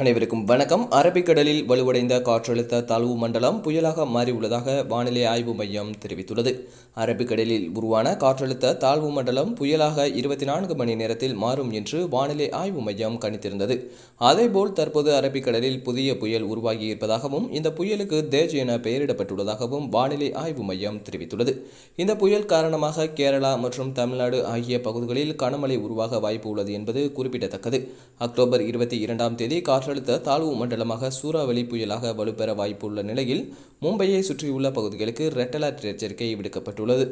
அனைவருக்கும் வணக்கம் அரபிக்கடலில் வலுவடைந்த காற்றழுத்த தாழ்வு மண்டலம் புயலாக மாறியுள்ளதாக வானிலை ஆய்வு மையம் தெரிவித்துள்ளது அரபிக்கடலில் உருவான காற்றழுத்த தாழ்வு மண்டலம் புயலாக இருபத்தி நான்கு மணி நேரத்தில் மாறும் என்று வானிலை ஆய்வு மையம் கணித்திருந்தது அதேபோல் தற்போது அரபிக்கடலில் புதிய புயல் உருவாகியிருப்பதாகவும் இந்த புயலுக்கு தேஜ் என பெயரிடப்பட்டுள்ளதாகவும் வானிலை ஆய்வு மையம் தெரிவித்துள்ளது இந்த புயல் காரணமாக கேரளா மற்றும் தமிழ்நாடு ஆகிய பகுதிகளில் கனமழை உருவாக வாய்ப்பு உள்ளது என்பது குறிப்பிடத்தக்கது அக்டோபர் இருபத்தி இரண்டாம் தேதி காற்று காற்றழுத்த தாழ்வு மண்டலமாக சூறாவளி புயலாக வலுப்பெற வாய்ப்புள்ள நிலையில் மும்பையை சுற்றியுள்ள பகுதிகளுக்கு ரெட் அலர்ட் எச்சரிக்கை விடுக்கப்பட்டுள்ளது